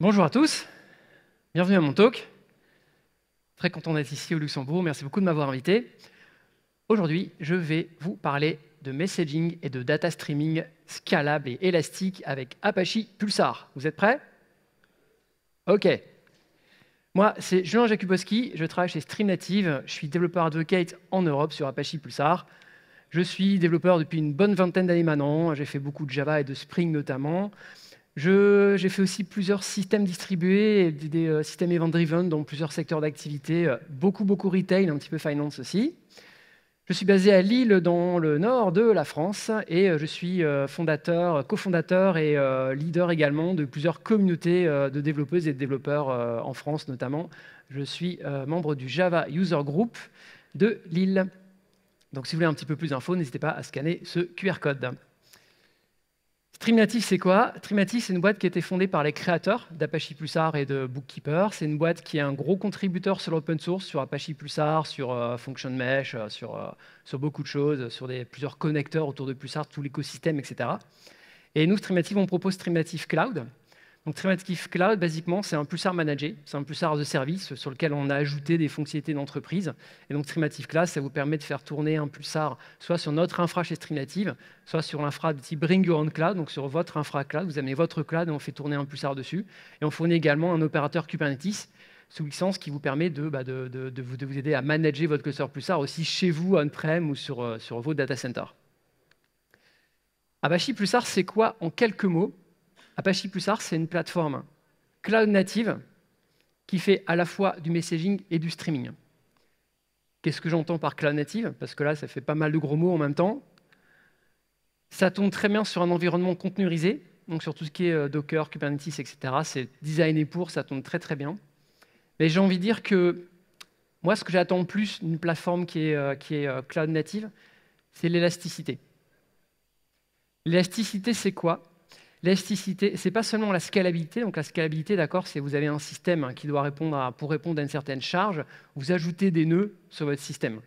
Bonjour à tous, bienvenue à mon talk. Très content d'être ici au Luxembourg, merci beaucoup de m'avoir invité. Aujourd'hui, je vais vous parler de messaging et de data streaming scalable et élastique avec Apache Pulsar. Vous êtes prêts Ok. Moi, c'est Julien Jakubowski, je travaille chez Streamnative, je suis développeur advocate en Europe sur Apache Pulsar. Je suis développeur depuis une bonne vingtaine d'années maintenant, j'ai fait beaucoup de Java et de Spring notamment. J'ai fait aussi plusieurs systèmes distribués, des, des euh, systèmes event-driven dans plusieurs secteurs d'activité, euh, beaucoup, beaucoup retail, un petit peu finance aussi. Je suis basé à Lille, dans le nord de la France, et euh, je suis fondateur, cofondateur et leader également de plusieurs communautés de développeuses et de développeurs en France notamment. Je suis membre du Java User Group de Lille. Donc si vous voulez un petit peu plus d'infos, n'hésitez pas à scanner ce QR code. Trimnative, c'est quoi Trimnative, c'est une boîte qui a été fondée par les créateurs d'Apache Pulsar et de Bookkeeper. C'est une boîte qui est un gros contributeur sur l'open source, sur Apache Pulsar, sur euh, Function Mesh, euh, euh, sur, beaucoup de choses, sur plusieurs connecteurs autour de Pulsar, tout l'écosystème, etc. Et nous, Streamative, on propose Streamative Cloud, donc Trimative Cloud, basiquement, c'est un pulsar managé, c'est un pulsar de service sur lequel on a ajouté des fonctionnalités d'entreprise. Et donc Trimative Cloud, ça vous permet de faire tourner un pulsar soit sur notre infra chez soit sur l'infra type Bring Your Own Cloud, donc sur votre infra cloud, vous amenez votre cloud et on fait tourner un pulsar dessus. Et on fournit également un opérateur Kubernetes sous licence qui vous permet de, bah, vous, aider à manager votre cluster pulsar aussi chez vous, on-prem ou sur, euh, vos data centers. Abashi Pulsar, c'est quoi en quelques mots Apache Pulsar, c'est une plateforme cloud native qui fait à la fois du messaging et du streaming. Qu'est-ce que j'entends par cloud native Parce que là, ça fait pas mal de gros mots en même temps. Ça tombe très bien sur un environnement conteneurisé, donc sur tout ce qui est euh, Docker, Kubernetes, etc. C'est designé pour, ça tombe très très bien. Mais j'ai envie de dire que moi, ce que j'attends plus d'une plateforme qui est, euh, qui est euh, cloud native, c'est l'élasticité. L'élasticité, c'est quoi L'élasticité, c'est pas seulement la scalabilité. Donc la scalabilité, d'accord, c'est vous avez un système hein, qui doit répondre à, pour répondre à une certaine charge, vous ajoutez des nœuds sur votre système.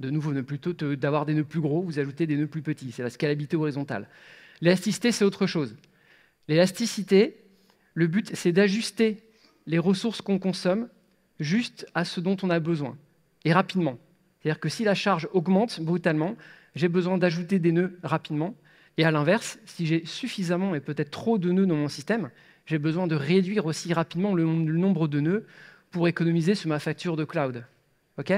De nouveau, nœuds plutôt d'avoir des nœuds plus gros, vous ajoutez des nœuds plus petits. C'est la scalabilité horizontale. L'élasticité, c'est autre chose. L'élasticité, le but, c'est d'ajuster les ressources qu'on consomme juste à ce dont on a besoin et rapidement. C'est-à-dire que si la charge augmente brutalement, j'ai besoin d'ajouter des nœuds rapidement. Et à l'inverse, si j'ai suffisamment et peut-être trop de nœuds dans mon système, j'ai besoin de réduire aussi rapidement le, nombre de nœuds pour économiser sur ma facture de cloud. OK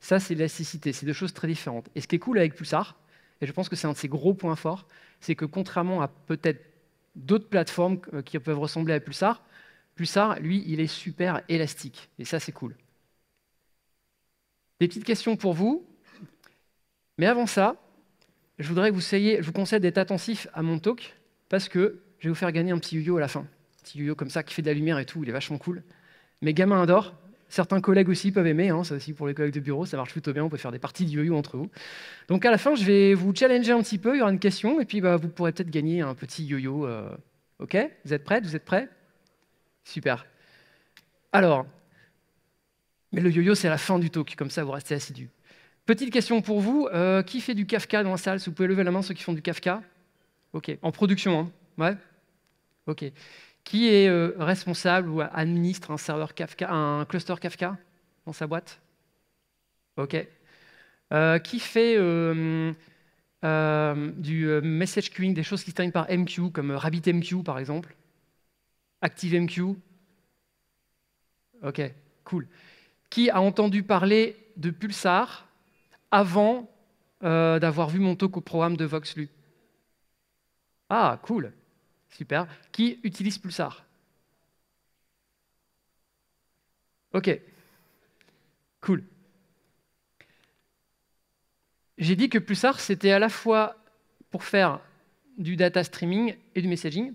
Ça, c'est l'élasticité, c'est deux choses très différentes. Et ce qui est cool avec Pulsar, et je pense que c'est un de ses gros points forts, c'est que contrairement à peut-être d'autres plateformes euh, qui peuvent ressembler à Pulsar, Pulsar, lui, il est super élastique. Et ça, c'est cool. Des petites questions pour vous. Mais avant ça, je voudrais que vous soyez, je vous conseille d'être attentif à mon talk parce que je vais vous faire gagner un petit yo yo à la fin. Un petit yo yo comme ça qui fait de la lumière et tout, il est vachement cool. Mes gamins adorent, Certains collègues aussi peuvent aimer, hein, ça aussi pour les collègues de bureau, ça marche plutôt bien, on peut faire des parties de yo-yo entre vous. Donc à la fin, je vais vous challenger un petit peu, il y aura une question, et puis bah, vous pourrez peut-être gagner un petit yo-yo. Euh, ok Vous êtes prêts Vous êtes prêts Super. Alors, mais le yo-yo, c'est la fin du talk, comme ça vous restez assidus. Petite question pour vous, euh, qui fait du Kafka dans la salle vous pouvez lever la main ceux qui font du Kafka. Ok, en production, hein Ouais Ok. Qui est euh, responsable ou administre un serveur Kafka, un cluster Kafka dans sa boîte Ok. Euh, qui fait du message queuing, des choses qui se terminent par MQ, comme RabbitMQ par exemple ActiveMQ Ok, cool. Qui a entendu parler de Pulsar avant euh, d'avoir vu mon talk au programme de VoxLu. Ah, cool, super. Qui utilise Pulsar Ok, cool. J'ai dit que Pulsar, c'était à la fois pour faire du data streaming et du messaging,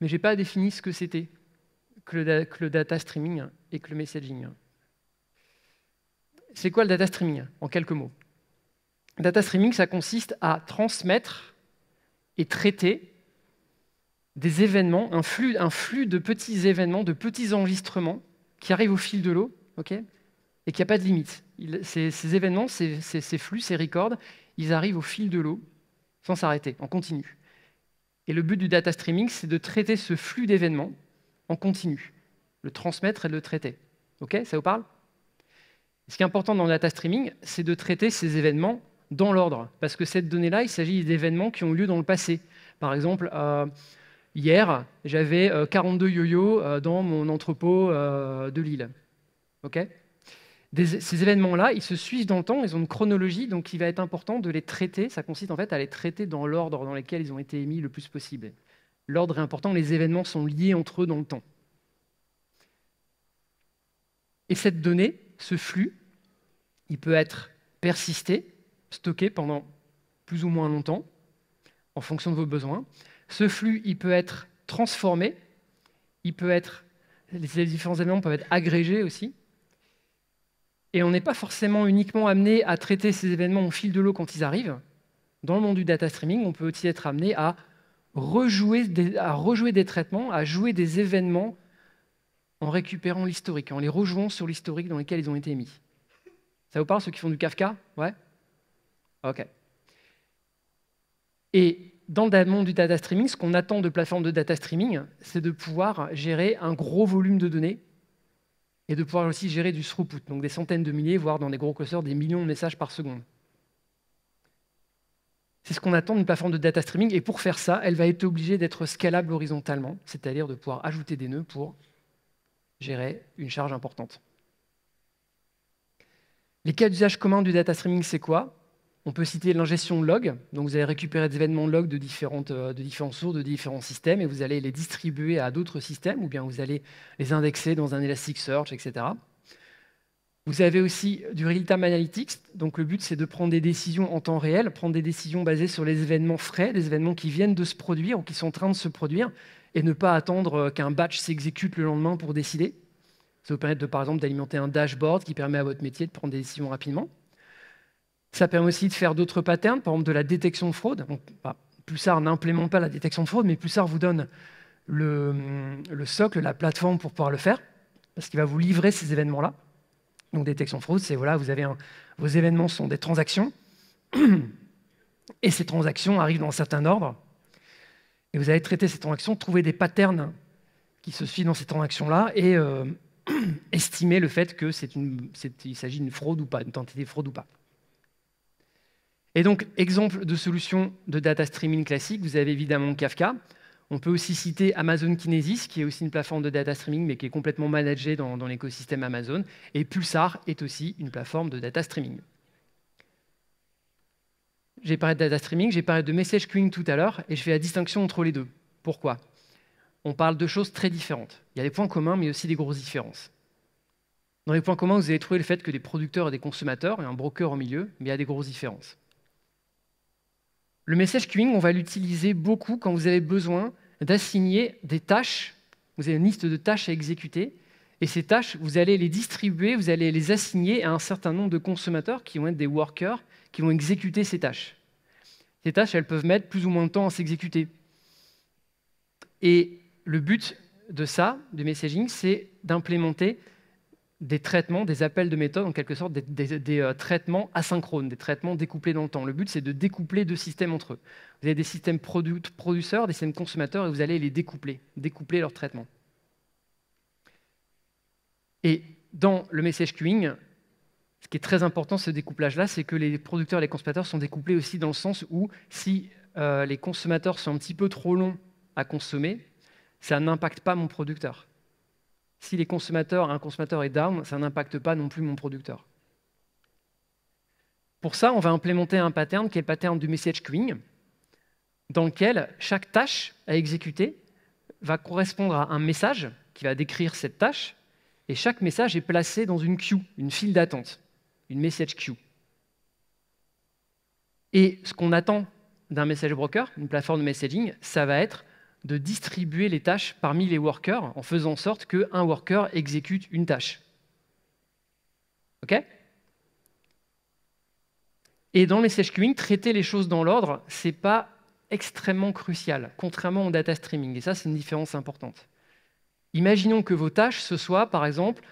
mais je n'ai pas défini ce que c'était que, que le data streaming et que le messaging. C'est quoi le data streaming, en quelques mots Data streaming, ça consiste à transmettre et traiter des événements, un flux, un flux de petits événements, de petits enregistrements qui arrivent au fil de l'eau, et qui n'y a pas de limite. ces, événements, ces, ces, flux, ces records, ils arrivent au fil de l'eau, sans s'arrêter, en continu. Et le but du data streaming, c'est de traiter ce flux d'événements en continu, le transmettre et le traiter. Ok Ça vous parle ce qui est important dans le data streaming, c'est de traiter ces événements dans l'ordre, parce que cette donnée-là, il s'agit d'événements qui ont eu lieu dans le passé. Par exemple, euh, hier, j'avais 42 euh, yo-yo euh, dans mon entrepôt de Lille. ces événements-là, ils se suivent dans le temps, ils ont une chronologie, donc il va être important de les traiter. Ça consiste en fait à les traiter dans l'ordre dans lequel ils ont été émis le plus possible. L'ordre est important, les événements sont liés entre eux dans le temps. Et cette donnée, ce flux, il peut être persisté, stocké pendant plus ou moins longtemps, en fonction de vos besoins. Ce flux, il peut être transformé, il peut être, les différents événements peuvent être agrégés aussi. Et on n'est pas forcément uniquement amené à traiter ces événements au fil de l'eau quand ils arrivent. Dans le monde du data streaming, on peut aussi être amené à rejouer des, à rejouer des traitements, à jouer des événements en récupérant l'historique, en les rejouant sur l'historique dans lequel ils ont été émis. Ça vous parle, ceux qui font du Kafka Ouais Ok. Et dans le monde du data streaming, ce qu'on attend de plateformes de data streaming, c'est de pouvoir gérer un gros volume de données et de pouvoir aussi gérer du throughput, donc des centaines de milliers, voire dans des gros clusters, des millions de messages par seconde. C'est ce qu'on attend d'une plateforme de data streaming, et pour faire ça, elle va être obligée d'être scalable horizontalement, c'est-à-dire de pouvoir ajouter des nœuds pour gérer une charge importante. Les cas d'usage commun du data streaming, c'est quoi On peut citer l'ingestion de logs. Donc, vous allez récupérer des événements log de, différentes, euh, de différents sources, de différents systèmes, et vous allez les distribuer à d'autres systèmes, ou bien vous allez les indexer dans un Elasticsearch, etc. Vous avez aussi du real-time analytics. Donc, le but, c'est de prendre des décisions en temps réel, prendre des décisions basées sur les événements frais, des événements qui viennent de se produire ou qui sont en train de se produire, et ne pas attendre euh, qu'un batch s'exécute le lendemain pour décider. Ça vous permet, de, par exemple, d'alimenter un dashboard qui permet à votre métier de prendre des décisions rapidement. Ça permet aussi de faire d'autres patterns, par exemple de la détection de fraude. Bah, plus Pulsar n'implémente pas la détection de fraude, mais Pulsar vous donne le, socle, la plateforme pour pouvoir le faire, parce qu'il va vous livrer ces événements-là. Donc détection de fraude, c'est voilà, vous avez vos événements sont des transactions, et ces transactions arrivent dans un certain ordre, et vous allez traiter ces transactions, trouver des patterns qui se suivent dans ces transactions-là, et euh, estimer le fait que c'est une, il s'agit d'une fraude ou pas, d'une tentative de fraude ou pas. Et donc, exemple de solution de data streaming classique, vous avez évidemment Kafka. On peut aussi citer Amazon Kinesis, qui est aussi une plateforme de data streaming, mais qui est complètement managée dans, dans l'écosystème Amazon. Et Pulsar est aussi une plateforme de data streaming. J'ai parlé de data streaming, j'ai parlé de message queuing tout à l'heure, et je fais la distinction entre les deux. Pourquoi on parle de choses très différentes. Il y a des points communs, mais aussi des grosses différences. Dans les points communs, vous allez trouver le fait que des producteurs et des consommateurs, et un broker au milieu, mais il y a des grosses différences. Le message queuing, on va l'utiliser beaucoup quand vous avez besoin d'assigner des tâches. Vous avez une liste de tâches à exécuter, et ces tâches, vous allez les distribuer, vous allez les assigner à un certain nombre de consommateurs qui vont être des workers, qui vont exécuter ces tâches. Ces tâches, elles peuvent mettre plus ou moins de temps à s'exécuter. Et le but de ça, du messaging, c'est d'implémenter des traitements, des appels de méthodes, en quelque sorte des, euh, traitements asynchrones, des traitements découplés dans le temps. Le but, c'est de découpler deux systèmes entre eux. Vous avez des systèmes producteurs, des systèmes consommateurs, et vous allez les découpler, découpler leurs traitements. Et dans le message queuing, ce qui est très important, ce découplage-là, c'est que les producteurs et les consommateurs sont découplés aussi dans le sens où si euh, les consommateurs sont un petit peu trop longs à consommer, ça n'impacte pas mon producteur. Si les consommateurs, un consommateur est down, ça n'impacte pas non plus mon producteur. Pour ça, on va implémenter un pattern qui est le pattern du message queuing, dans lequel chaque tâche à exécuter va correspondre à un message qui va décrire cette tâche, et chaque message est placé dans une queue, une file d'attente, une message queue. Et ce qu'on attend d'un message broker, une plateforme de messaging, ça va être de distribuer les tâches parmi les workers en faisant en sorte qu'un worker exécute une tâche. OK Et dans les message queuing, traiter les choses dans l'ordre, ce n'est pas extrêmement crucial, contrairement au data streaming. Et ça, c'est une différence importante. Imaginons que vos tâches, ce soit, par exemple,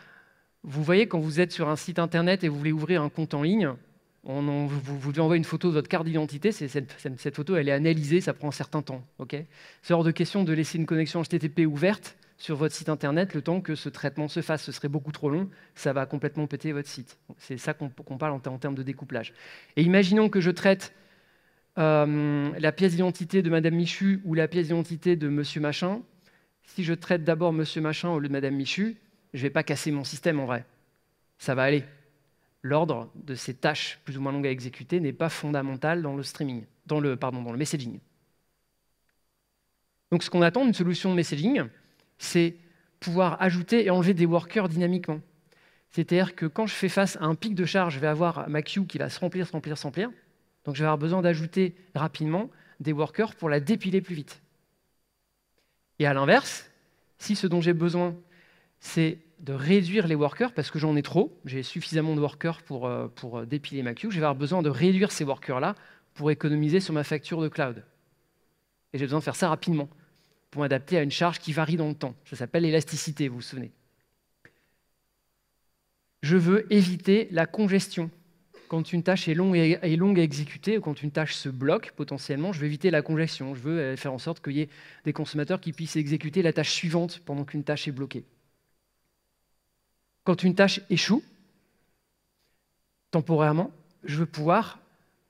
vous voyez quand vous êtes sur un site internet et vous voulez ouvrir un compte en ligne, on, vous, vous, envoie une photo de votre carte d'identité, cette, cette, photo elle est analysée, ça prend un certain temps. c'est hors de question de laisser une connexion HTTP ouverte sur votre site internet le temps que ce traitement se fasse. Ce serait beaucoup trop long, ça va complètement péter votre site. C'est ça qu'on parle en, termes de découplage. Et imaginons que je traite euh, la pièce d'identité de Madame Michu ou la pièce d'identité de Monsieur Machin. Si je traite d'abord Monsieur Machin au lieu de Madame Michu, je ne vais pas casser mon système en vrai. Ça va aller l'ordre de ces tâches plus ou moins longues à exécuter n'est pas fondamental dans le streaming, dans le, pardon, messaging. Donc ce qu'on attend d'une solution de messaging, c'est pouvoir ajouter et enlever des workers dynamiquement. C'est-à-dire que quand je fais face à un pic de charge, je vais avoir ma queue qui va se remplir, se remplir, se remplir. Donc je vais avoir besoin d'ajouter rapidement des workers pour la dépiler plus vite. Et à l'inverse, si ce dont j'ai besoin, c'est de réduire les workers parce que j'en ai trop, j'ai suffisamment de workers pour, euh, pour euh, dépiler ma queue, je vais avoir besoin de réduire ces workers-là pour économiser sur ma facture de cloud. Et j'ai besoin de faire ça rapidement pour m'adapter à une charge qui varie dans le temps. Ça s'appelle l'élasticité, vous vous souvenez. Je veux éviter la congestion. Quand une tâche est longue, est longue à exécuter, ou quand une tâche se bloque potentiellement, je veux éviter la congestion. Je veux euh, faire en sorte qu'il y ait des consommateurs qui puissent exécuter la tâche suivante pendant qu'une tâche est bloquée quand une tâche échoue, temporairement, je veux pouvoir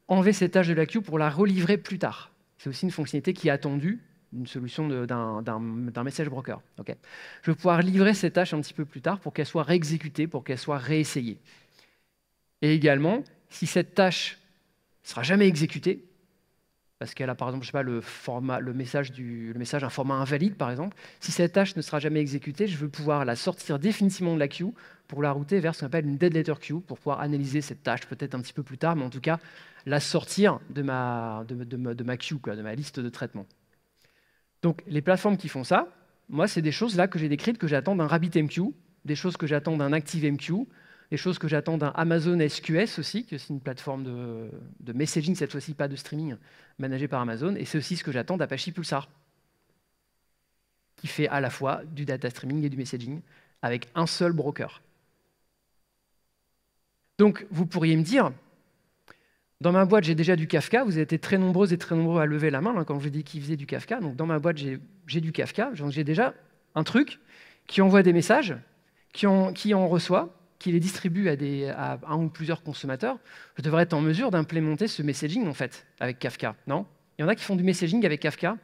enlever cette tâche de la queue pour la relivrer plus tard. C'est aussi une fonctionnalité qui est attendue d'une solution d'un message broker. Je veux pouvoir livrer cette tâche un petit peu plus tard pour qu'elle soit réexécutée, pour qu'elle soit réessayée. Et également, si cette tâche ne sera jamais exécutée, parce qu'elle a par exemple, je sais pas, le, message du, message, un format invalide par exemple, si cette tâche ne sera jamais exécutée, je veux pouvoir la sortir définitivement de la queue pour la router vers ce qu'on appelle une dead letter queue, pour pouvoir analyser cette tâche peut-être un petit peu plus tard, mais en tout cas la sortir de ma, de, ma queue, de ma liste de traitement. Donc les plateformes qui font ça, moi c'est des choses là que j'ai décrites, que j'attends d'un RabbitMQ, des choses que j'attends d'un ActiveMQ, les choses que j'attends d'un Amazon SQS aussi, que c'est une plateforme de, messaging, cette fois-ci pas de streaming, managée par Amazon. Et c'est aussi ce que j'attends d'Apache Pulsar, qui fait à la fois du data streaming et du messaging avec un seul broker. Donc, vous pourriez me dire, dans ma boîte, j'ai déjà du Kafka. Vous avez été très nombreux et très nombreux à lever la main hein, quand je vous ai dit faisait du Kafka. Donc, dans ma boîte, j'ai du Kafka. J'ai déjà un truc qui envoie des messages, qui en reçoit, qui les distribue à, un ou plusieurs consommateurs, je devrais être en mesure d'implémenter ce messaging en fait avec Kafka, non Il y en a qui font du messaging avec Kafka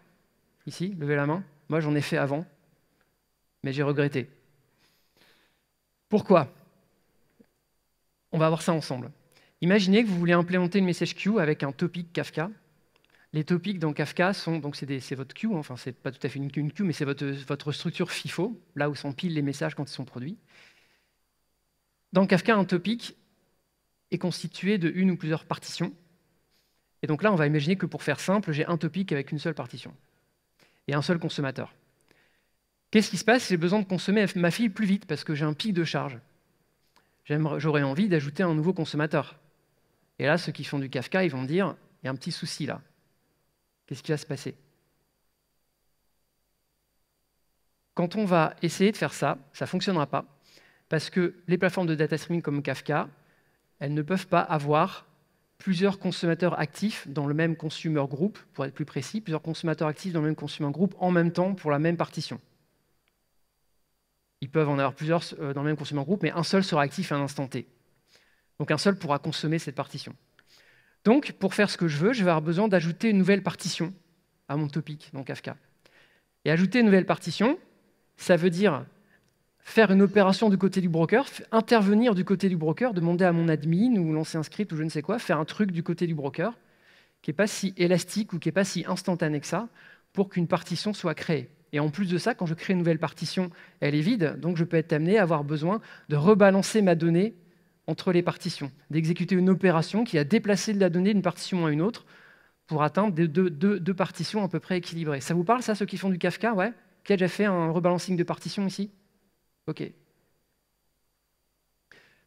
Ici, levez la main. Moi, j'en ai fait avant, mais j'ai regretté. Pourquoi On va voir ça ensemble. Imaginez que vous voulez implémenter une message queue avec un topic Kafka. Les topics dans Kafka sont, donc c'est votre queue, enfin c'est pas tout à fait une queue, mais c'est votre, votre structure FIFO, là où s'empilent les messages quand ils sont produits. Dans Kafka, un topic est constitué de une ou plusieurs partitions. Et donc là, on va imaginer que pour faire simple, j'ai un topic avec une seule partition et un seul consommateur. Qu'est-ce qui se passe J'ai besoin de consommer ma fille plus vite parce que j'ai un pic de charge. J'aurais envie d'ajouter un nouveau consommateur. Et là, ceux qui font du Kafka, ils vont me dire, il y a un petit souci là. Qu'est-ce qui va se passer Quand on va essayer de faire ça, ça ne fonctionnera pas, parce que les plateformes de data streaming comme Kafka, elles ne peuvent pas avoir plusieurs consommateurs actifs dans le même consumer group, pour être plus précis, plusieurs consommateurs actifs dans le même consumer group en même temps pour la même partition. Ils peuvent en avoir plusieurs euh, dans le même consumer group, mais un seul sera actif à un instant T. Donc un seul pourra consommer cette partition. Donc, pour faire ce que je veux, je vais avoir besoin d'ajouter une nouvelle partition à mon topic dans Kafka. Et ajouter une nouvelle partition, ça veut dire faire une opération du côté du broker, intervenir du côté du broker, demander à mon admin ou lancer un script ou je ne sais quoi, faire un truc du côté du broker qui n'est pas si élastique ou qui n'est pas si instantané que ça pour qu'une partition soit créée. Et en plus de ça, quand je crée une nouvelle partition, elle est vide, donc je peux être amené à avoir besoin de rebalancer ma donnée entre les partitions, d'exécuter une opération qui a déplacé de la donnée d'une partition à une autre pour atteindre deux, partitions à peu près équilibrées. Ça vous parle, ça, ceux qui font du Kafka ouais Qui a déjà fait un rebalancing de partitions ici OK.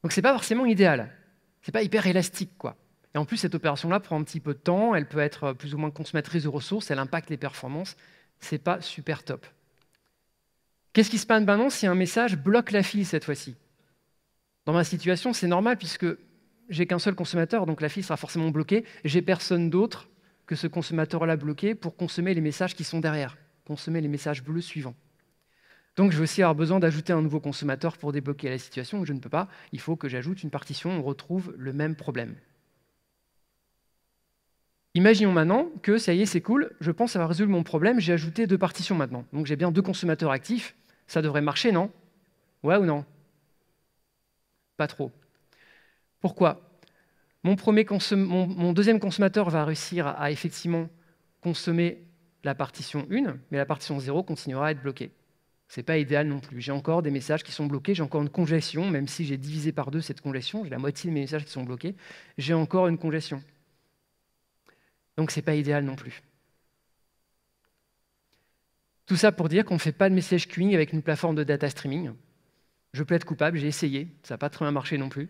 Donc c'est pas forcément idéal. c'est pas hyper élastique, quoi. Et en plus, cette opération-là prend un petit peu de temps, elle peut être euh, plus ou moins consommatrice de ressources, elle impacte les performances. c'est pas super top. Qu'est-ce qui se passe maintenant si un message bloque la file cette fois-ci Dans ma situation, c'est normal puisque j'ai qu'un seul consommateur, donc la file sera forcément bloquée. J'ai personne d'autre que ce consommateur-là bloqué pour consommer les messages qui sont derrière, consommer les messages bleus suivants. Donc je vais aussi avoir besoin d'ajouter un nouveau consommateur pour débloquer la situation, je ne peux pas, il faut que j'ajoute une partition, on retrouve le même problème. Imaginons maintenant que ça y est, c'est cool, je pense avoir résolu mon problème, j'ai ajouté deux partitions maintenant. Donc j'ai bien deux consommateurs actifs, ça devrait marcher, non Ouais ou non Pas trop. Pourquoi mon, deuxième consommateur va réussir à, à effectivement consommer la partition 1, mais la partition 0 continuera à être bloquée. Ce n'est pas idéal non plus. J'ai encore des messages qui sont bloqués, j'ai encore une congestion, même si j'ai divisé par deux cette congestion, j'ai la moitié de mes messages qui sont bloqués, j'ai encore une congestion. Donc ce n'est pas idéal non plus. Tout ça pour dire qu'on ne fait pas de message queuing avec une plateforme de data streaming. Je peux être coupable, j'ai essayé, ça n'a pas très bien marché non plus.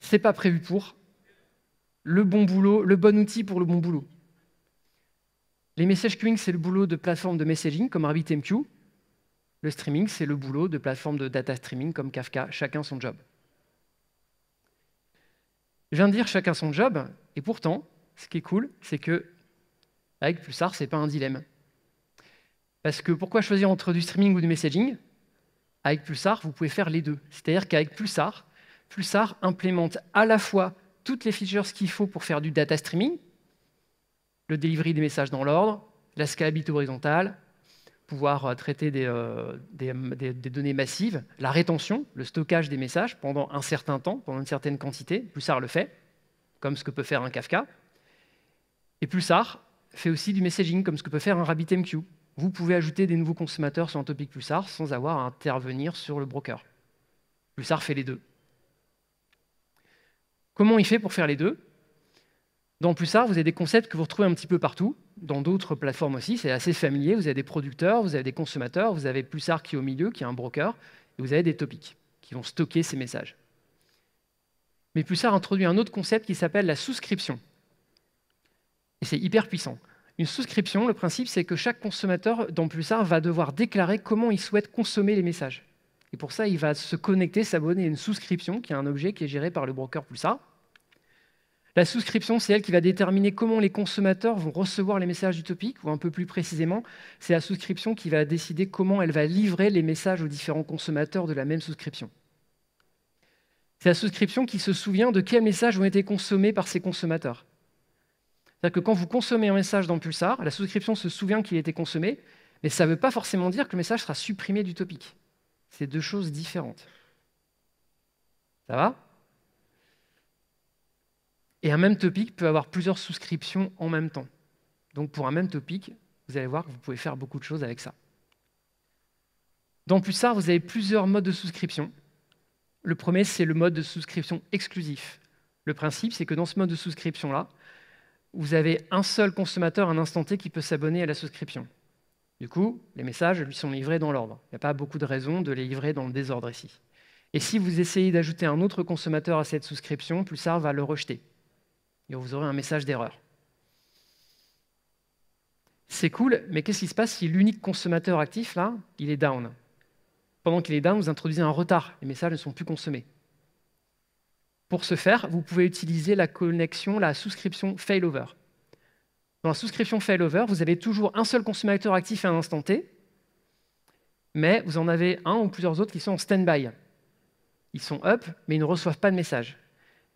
Ce n'est pas prévu pour. Le bon boulot, le bon outil pour le bon boulot. Les messages queuing, c'est le boulot de plateforme de messaging comme RabbitMQ, le streaming, c'est le boulot de plateformes de data streaming comme Kafka, chacun son job. Je viens de dire chacun son job, et pourtant, ce qui est cool, c'est que avec Pulsar, ce n'est pas un dilemme. Parce que pourquoi choisir entre du streaming ou du messaging Avec Pulsar, vous pouvez faire les deux. C'est-à-dire qu'avec Pulsar, Pulsar implémente à la fois toutes les features qu'il faut pour faire du data streaming, le delivery des messages dans l'ordre, la scalabilité horizontale, pouvoir euh, traiter euh, des, données massives, la rétention, le stockage des messages pendant un certain temps, pendant une certaine quantité. Pulsar le fait, comme ce que peut faire un Kafka. Et Pulsar fait aussi du messaging, comme ce que peut faire un RabbitMQ. Vous pouvez ajouter des nouveaux consommateurs sur un topic Pulsar sans avoir à intervenir sur le broker. Pulsar fait les deux. Comment il fait pour faire les deux Dans Pulsar, vous avez des concepts que vous retrouvez un petit peu partout dans d'autres plateformes aussi, c'est assez familier. Vous avez des producteurs, vous avez des consommateurs, vous avez Pulsar qui est au milieu, qui est un broker, et vous avez des topics qui vont stocker ces messages. Mais Pulsar introduit un autre concept qui s'appelle la souscription. Et c'est hyper puissant. Une souscription, le principe, c'est que chaque consommateur dans Pulsar va devoir déclarer comment il souhaite consommer les messages. Et pour ça, il va se connecter, s'abonner à une souscription, qui est un objet qui est géré par le broker Pulsar. La souscription, c'est elle qui va déterminer comment les consommateurs vont recevoir les messages du topic. ou un peu plus précisément, c'est la souscription qui va décider comment elle va livrer les messages aux différents consommateurs de la même souscription. C'est la souscription qui se souvient de quels messages ont été consommés par ces consommateurs. C'est-à-dire que quand vous consommez un message dans Pulsar, la souscription se souvient qu'il a été consommé, mais ça ne veut pas forcément dire que le message sera supprimé du topic. C'est deux choses différentes. Ça va et un même topic peut avoir plusieurs souscriptions en même temps. Donc pour un même topic, vous allez voir que vous pouvez faire beaucoup de choses avec ça. Dans Pulsar, vous avez plusieurs modes de souscription. Le premier, c'est le mode de souscription exclusif. Le principe, c'est que dans ce mode de souscription-là, vous avez un seul consommateur à un instant T qui peut s'abonner à la souscription. Du coup, les messages lui sont livrés dans l'ordre. Il n'y a pas beaucoup de raisons de les livrer dans le désordre ici. Et si vous essayez d'ajouter un autre consommateur à cette souscription, Pulsar va le rejeter et vous aurez un message d'erreur. C'est cool, mais qu'est-ce qui se passe si l'unique consommateur actif, là, il est down Pendant qu'il est down, vous introduisez un retard, les messages ne sont plus consommés. Pour ce faire, vous pouvez utiliser la connexion, la souscription failover. Dans la souscription failover, vous avez toujours un seul consommateur actif à un instant T, mais vous en avez un ou plusieurs autres qui sont en stand-by. Ils sont up, mais ils ne reçoivent pas de message.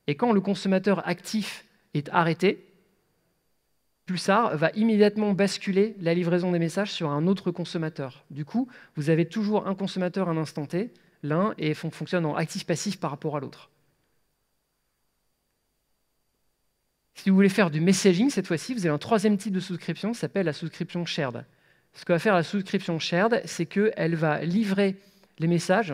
Et quand le consommateur actif est arrêté, Pulsar va immédiatement basculer la livraison des messages sur un autre consommateur. Du coup, vous avez toujours un consommateur à un instant T, l'un et fonctionne en actif-passif par rapport à l'autre. Si vous voulez faire du messaging cette fois-ci, vous avez un troisième type de souscription, qui s'appelle la souscription shared. Ce que va faire la souscription shared, c'est qu'elle va livrer les messages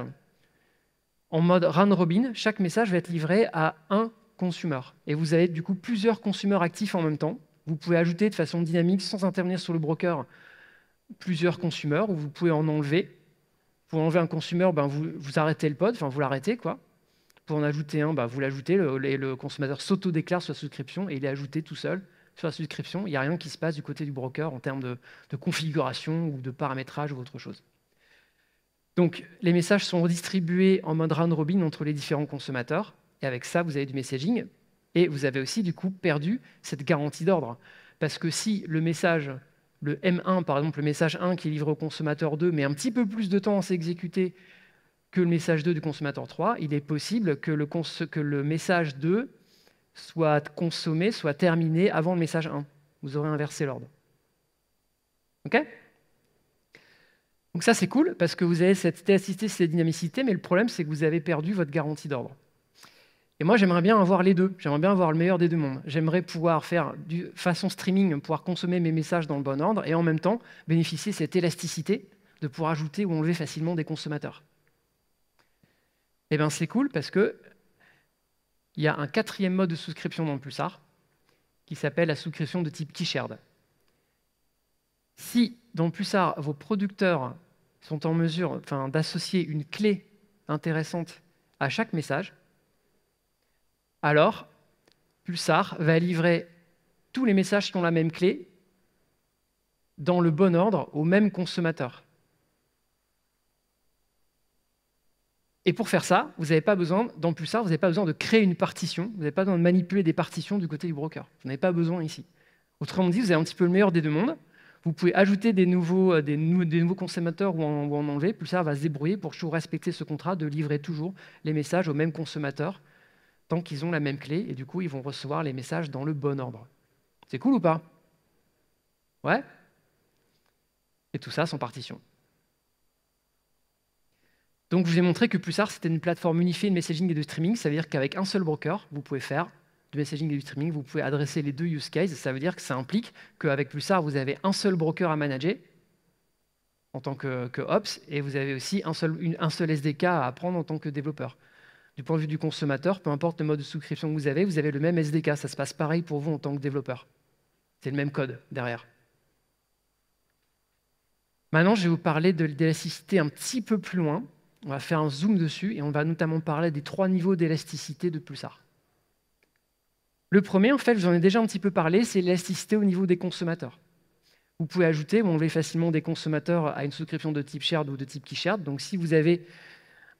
en mode run robin. Chaque message va être livré à un consumer. Et vous avez du coup plusieurs consommateurs actifs en même temps. Vous pouvez ajouter de façon dynamique, sans intervenir sur le broker, plusieurs consommateurs, ou vous pouvez en enlever. Pour enlever un consumer, ben vous, vous arrêtez le pod, enfin vous l'arrêtez quoi. Pour en ajouter un, ben, vous l'ajoutez, le, le consommateur s'auto-déclare sur la souscription et il est ajouté tout seul sur la souscription. Il n'y a rien qui se passe du côté du broker en termes de, de configuration ou de paramétrage ou autre chose. Donc les messages sont redistribués en mode round robin entre les différents consommateurs. Et avec ça, vous avez du messaging et vous avez aussi, du coup, perdu cette garantie d'ordre. Parce que si le message, le M1, par exemple, le message 1 qui est livré au consommateur 2, met un petit peu plus de temps à s'exécuter que le message 2 du consommateur 3, il est possible que le, message 2 soit consommé, soit terminé avant le message 1. Vous aurez inversé l'ordre. OK Donc ça, c'est cool, parce que vous avez cette stéacité, cette dynamicité, mais le problème, c'est que vous avez perdu votre garantie d'ordre. Et moi, j'aimerais bien avoir les deux. J'aimerais bien avoir le meilleur des deux mondes. J'aimerais pouvoir faire de façon streaming, pouvoir consommer mes messages dans le bon ordre et en même temps bénéficier de cette élasticité de pouvoir ajouter ou enlever facilement des consommateurs. Et eh bien, c'est cool parce que il y a un quatrième mode de souscription dans le Pulsar qui s'appelle la souscription de type t shirt Si dans le Pulsar, vos producteurs sont en mesure d'associer une clé intéressante à chaque message, alors Pulsar va livrer tous les messages qui ont la même clé dans le bon ordre au même consommateur. Et pour faire ça, vous n'avez pas besoin, dans Pulsar, vous n'avez pas besoin de créer une partition, vous n'avez pas besoin de manipuler des partitions du côté du broker. Vous n'avez pas besoin ici. Autrement dit, vous avez un petit peu le meilleur des deux mondes. Vous pouvez ajouter des nouveaux, euh, consommateurs ou en, enlever. Pulsar va se débrouiller pour toujours respecter ce contrat de livrer toujours les messages au même consommateur tant qu'ils ont la même clé, et du coup, ils vont recevoir les messages dans le bon ordre. C'est cool ou pas Ouais Et tout ça sans partition. Donc, je vous ai montré que Pulsar, c'était une plateforme unifiée de messaging et de streaming. Ça veut dire qu'avec un seul broker, vous pouvez faire du messaging et du streaming, vous pouvez adresser les deux use cases. Ça veut dire que ça implique qu'avec Pulsar, vous avez un seul broker à manager en tant que, que Ops, et vous avez aussi un seul SDK à apprendre en tant que développeur du point de vue du consommateur, peu importe le mode de souscription que vous avez, vous avez le même SDK. Ça se passe pareil pour vous en tant que développeur. C'est le même code derrière. Maintenant, je vais vous parler de l'élasticité un petit peu plus loin. On va faire un zoom dessus et on va notamment parler des trois niveaux d'élasticité de Pulsar. Le premier, en fait, je vous en ai déjà un petit peu parlé, c'est l'élasticité au niveau des consommateurs. Vous pouvez ajouter ou enlever facilement des consommateurs à une souscription de type shared ou de type key shared. Donc, si vous avez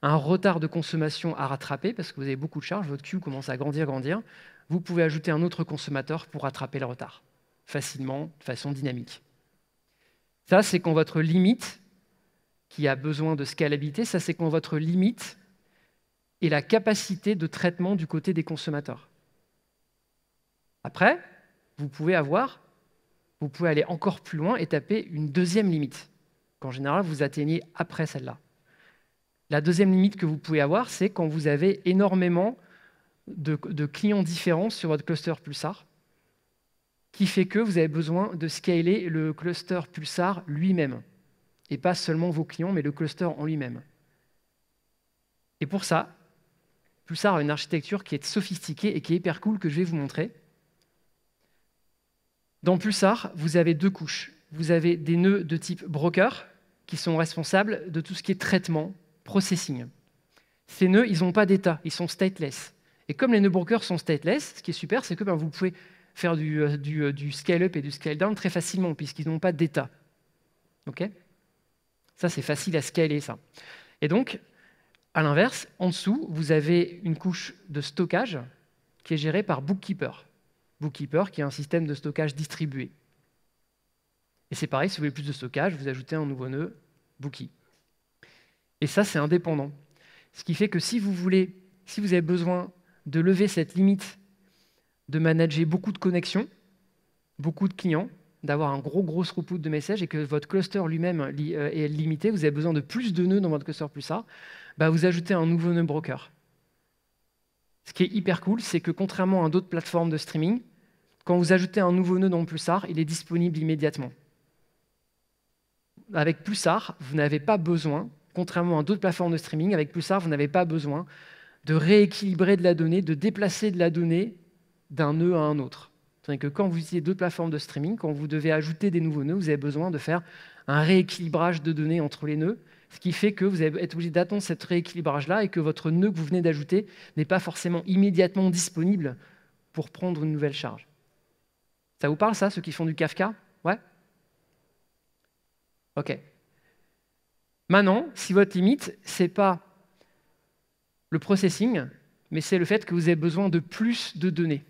un retard de consommation à rattraper parce que vous avez beaucoup de charges, votre queue commence à grandir, grandir, vous pouvez ajouter un autre consommateur pour rattraper le retard, facilement, de façon dynamique. Ça, c'est quand votre limite, qui a besoin de scalabilité, ça, c'est quand votre limite est la capacité de traitement du côté des consommateurs. Après, vous pouvez avoir, vous pouvez aller encore plus loin et taper une deuxième limite, qu'en général, vous atteignez après celle-là. La deuxième limite que vous pouvez avoir, c'est quand vous avez énormément de, clients différents sur votre cluster Pulsar, qui fait que vous avez besoin de scaler le cluster Pulsar lui-même, et pas seulement vos clients, mais le cluster en lui-même. Et pour ça, Pulsar a une architecture qui est sophistiquée et qui est hyper cool que je vais vous montrer. Dans Pulsar, vous avez deux couches. Vous avez des nœuds de type broker qui sont responsables de tout ce qui est traitement processing. Ces nœuds, ils n'ont pas d'état, ils sont stateless. Et comme les nœuds brokers sont stateless, ce qui est super, c'est que ben, vous pouvez faire du, euh, euh, scale-up et du scale-down très facilement, puisqu'ils n'ont pas d'état. ça, c'est facile à scaler, ça. Et donc, à l'inverse, en dessous, vous avez une couche de stockage qui est gérée par Bookkeeper. Bookkeeper, qui est un système de stockage distribué. Et c'est pareil, si vous voulez plus de stockage, vous ajoutez un nouveau nœud Bookie. Et ça, c'est indépendant. Ce qui fait que si vous voulez, si vous avez besoin de lever cette limite, de manager beaucoup de connexions, beaucoup de clients, d'avoir un gros gros throughput de messages et que votre cluster lui-même euh, est limité, vous avez besoin de plus de nœuds dans votre cluster plus ça, bah vous ajoutez un nouveau nœud broker. Ce qui est hyper cool, c'est que contrairement à d'autres plateformes de streaming, quand vous ajoutez un nouveau nœud dans Pulsar, il est disponible immédiatement. Avec Pulsar, vous n'avez pas besoin contrairement à d'autres plateformes de streaming, avec Pulsar, vous n'avez pas besoin de rééquilibrer de la donnée, de déplacer de la donnée d'un nœud à un autre. C'est-à-dire que quand vous utilisez d'autres plateformes de streaming, quand vous devez ajouter des nouveaux nœuds, vous avez besoin de faire un rééquilibrage de données entre les nœuds, ce qui fait que vous êtes obligé d'attendre ce rééquilibrage-là et que votre nœud que vous venez d'ajouter n'est pas forcément immédiatement disponible pour prendre une nouvelle charge. Ça vous parle, ça, ceux qui font du Kafka Ouais Ok. Maintenant, si votre limite, ce n'est pas le processing, mais c'est le fait que vous avez besoin de plus de données.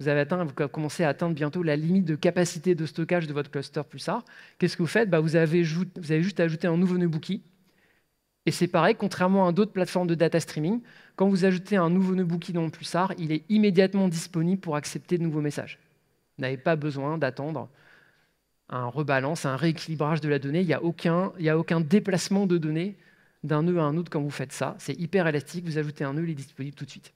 Vous avez atteint, vous commencez à atteindre bientôt la limite de capacité de stockage de votre cluster Pulsar. Qu'est-ce que vous faites bah, vous, avez juste ajouté un nouveau nœud Et c'est pareil, contrairement à d'autres plateformes de data streaming, quand vous ajoutez un nouveau nœud bookie dans Pulsar, il est immédiatement disponible pour accepter de nouveaux messages. Vous n'avez pas besoin d'attendre un rebalance, un rééquilibrage de la donnée. Il n'y a, aucun, déplacement de données d'un nœud à un autre quand vous faites ça. C'est hyper élastique, vous ajoutez un nœud, il est disponible tout de suite.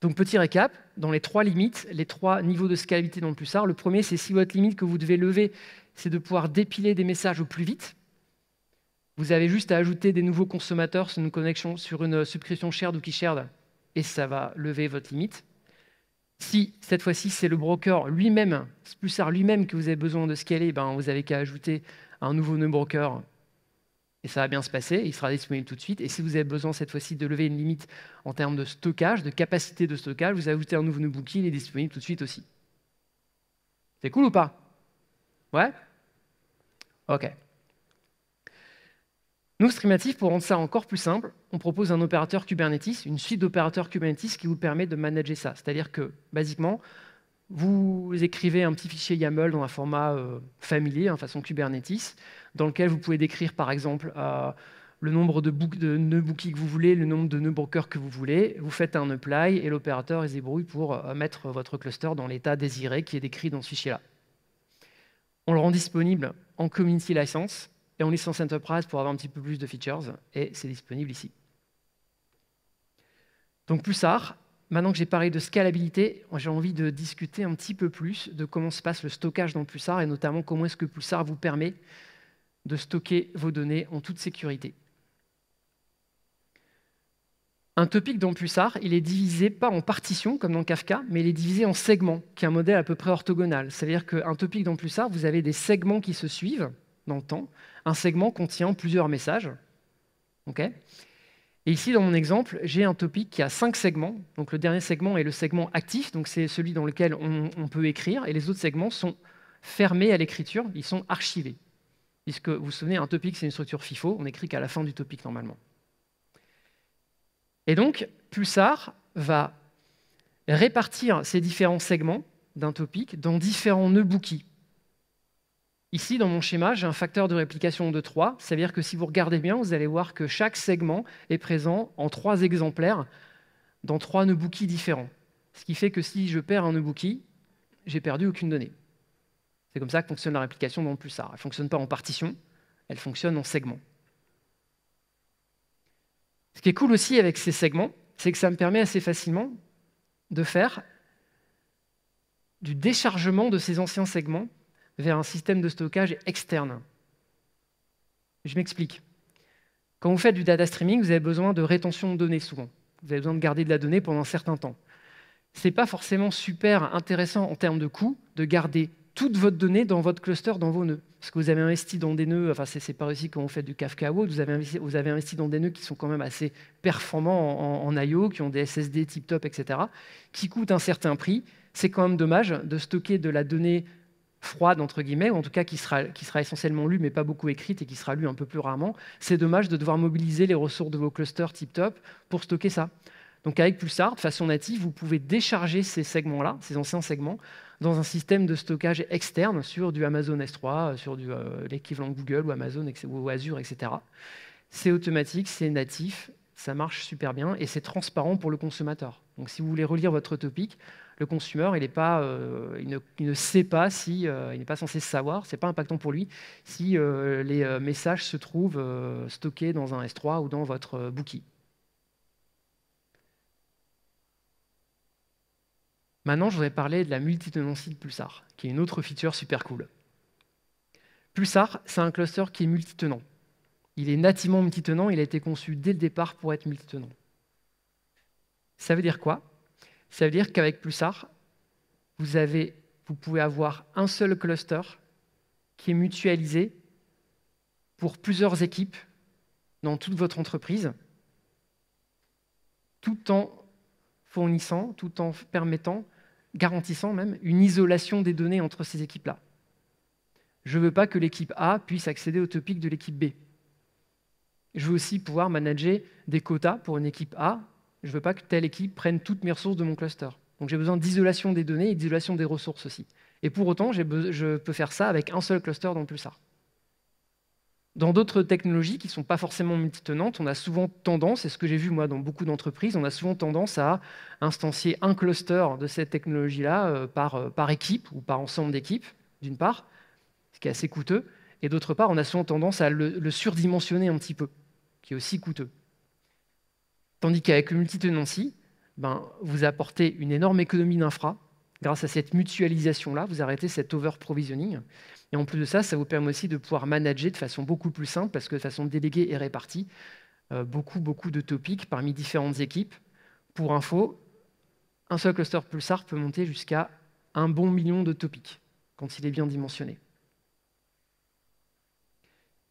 Donc petit récap, dans les trois limites, les trois niveaux de scalabilité dans le tard. le premier c'est si votre limite que vous devez lever, c'est de pouvoir dépiler des messages au plus vite. Vous avez juste à ajouter des nouveaux consommateurs sur une connexion, sur une subscription shared ou qui shared, et ça va lever votre limite. Si cette fois-ci c'est le broker lui-même, Spulsar lui-même que vous avez besoin de scaler, ben, vous n'avez qu'à ajouter un nouveau nœud broker et ça va bien se passer, il sera disponible tout de suite. Et si vous avez besoin cette fois-ci de lever une limite en termes de stockage, de capacité de stockage, vous ajoutez un nouveau nœud bookie, il est disponible tout de suite aussi. C'est cool ou pas Ouais Ok. Nous, Streamative, pour rendre ça encore plus simple, on propose un opérateur Kubernetes, une suite d'opérateurs Kubernetes qui vous permet de manager ça. C'est-à-dire que, basiquement, vous écrivez un petit fichier YAML dans un format euh, familier, en hein, façon Kubernetes, dans lequel vous pouvez décrire, par exemple, euh, le nombre de, de nœuds bookies que vous voulez, le nombre de nœuds brokers que vous voulez. Vous faites un apply et l'opérateur se débrouille pour euh, mettre votre cluster dans l'état désiré qui est décrit dans ce fichier-là. On le rend disponible en community license, et licence Enterprise pour avoir un petit peu plus de features, et c'est disponible ici. Donc Pulsar, maintenant que j'ai parlé de scalabilité, j'ai envie de discuter un petit peu plus de comment se passe le stockage dans Pulsar, et notamment comment est-ce que Pulsar vous permet de stocker vos données en toute sécurité. Un topic dans Pulsar, il est divisé pas en partitions comme dans Kafka, mais il est divisé en segments, qui est un modèle à peu près orthogonal. C'est-à-dire qu'un topic dans Pulsar, vous avez des segments qui se suivent, dans le temps, un segment contient plusieurs messages. et ici, dans mon exemple, j'ai un topic qui a cinq segments. Donc le dernier segment est le segment actif, donc c'est celui dans lequel on, peut écrire, et les autres segments sont fermés à l'écriture, ils sont archivés. Puisque vous vous souvenez, un topic, c'est une structure FIFO, on écrit qu'à la fin du topic normalement. Et donc, Pulsar va répartir ces différents segments d'un topic dans différents nœuds bookies. Ici, dans mon schéma, j'ai un facteur de réplication de 3. C'est-à-dire que si vous regardez bien, vous allez voir que chaque segment est présent en 3 exemplaires dans trois nœuds différents. Ce qui fait que si je perds un nœud j'ai perdu aucune donnée. C'est comme ça que fonctionne la réplication dans plus. Ça Elle ne fonctionne pas en partition, elle fonctionne en segments. Ce qui est cool aussi avec ces segments, c'est que ça me permet assez facilement de faire du déchargement de ces anciens segments vers un système de stockage externe. Je m'explique. Quand vous faites du data streaming, vous avez besoin de rétention de données souvent. Vous avez besoin de garder de la donnée pendant un certain temps. Ce n'est pas forcément super intéressant en termes de coût de garder toute votre donnée dans votre cluster, dans vos nœuds. Parce que vous avez investi dans des nœuds, enfin c'est pas réussi quand on fait du Kafka World, vous avez, investi, vous avez investi dans des nœuds qui sont quand même assez performants en, I.O., qui ont des SSD tip-top, etc., qui coûtent un certain prix. C'est quand même dommage de stocker de la donnée froide, entre guillemets, ou en tout cas qui sera, qui sera essentiellement lue, mais pas beaucoup écrite et qui sera lue un peu plus rarement, c'est dommage de devoir mobiliser les ressources de vos clusters tip-top pour stocker ça. Donc avec Pulsar, de façon native, vous pouvez décharger ces segments-là, ces anciens segments, dans un système de stockage externe sur du Amazon S3, euh, sur du euh, l'équivalent Google ou Amazon ou Azure, etc. C'est automatique, c'est natif, ça marche super bien et c'est transparent pour le consommateur. Donc si vous voulez relire votre topic, le consommateur, il, pas, euh, ne, sait pas si, euh, il n'est pas censé savoir, n'est pas impactant pour lui si euh, les messages se trouvent stockés dans un S3 ou dans votre bookie. Maintenant, je voudrais parler de la multitenancy de Pulsar, qui est une autre feature super cool. Pulsar, c'est un cluster qui est multitenant. Il est nativement multitenant, il a été conçu dès le départ pour être multitenant. Ça veut dire quoi ça veut dire qu'avec Pulsar, vous, vous pouvez avoir un seul cluster qui est mutualisé pour plusieurs équipes dans toute votre entreprise, tout en fournissant, tout en permettant, garantissant même, une isolation des données entre ces équipes-là. Je ne veux pas que l'équipe A puisse accéder au topic de l'équipe B. Je veux aussi pouvoir manager des quotas pour une équipe A je ne veux pas que telle équipe prenne toutes mes ressources de mon cluster. Donc j'ai besoin d'isolation des données et d'isolation des ressources aussi. Et pour autant, je peux faire ça avec un seul cluster dans le Pulsar. Dans d'autres technologies qui ne sont pas forcément multitenantes, on a souvent tendance, et ce que j'ai vu moi dans beaucoup d'entreprises, on a souvent tendance à instancier un cluster de cette technologie-là euh, euh, par, équipe ou par ensemble d'équipes, d'une part, ce qui est assez coûteux, et d'autre part, on a souvent tendance à le, le surdimensionner un petit peu, qui est aussi coûteux. Tandis qu'avec le multitenancy, ben, vous apportez une énorme économie d'infra. Grâce à cette mutualisation-là, vous arrêtez cet over-provisioning. Et en plus de ça, ça vous permet aussi de pouvoir manager de façon beaucoup plus simple, parce que de façon déléguée et répartie, euh, beaucoup, beaucoup de topics parmi différentes équipes. Pour info, un seul cluster pulsar peut monter jusqu'à un bon million de topics, quand il est bien dimensionné.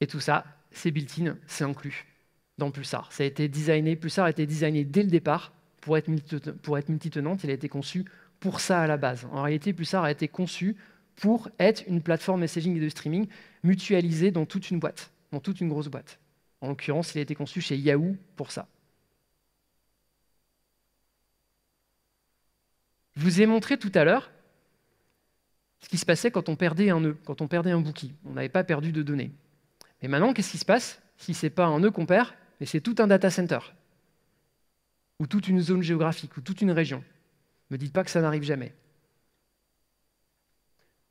Et tout ça, c'est built-in, c'est inclus dans Pulsar. Ça a été designé, Pulsar a été designé dès le départ pour être, multitenante. Il a été conçu pour ça à la base. En réalité, Pulsar a été conçu pour être une plateforme messaging et de streaming mutualisée dans toute une boîte, dans toute une grosse boîte. En l'occurrence, il a été conçu chez Yahoo pour ça. Je vous ai montré tout à l'heure ce qui se passait quand on perdait un nœud, quand on perdait un bookie. On n'avait pas perdu de données. Mais maintenant, qu'est-ce qui se passe si ce n'est pas un nœud qu'on perd, mais c'est tout un data center, ou toute une zone géographique, ou toute une région. Ne me dites pas que ça n'arrive jamais.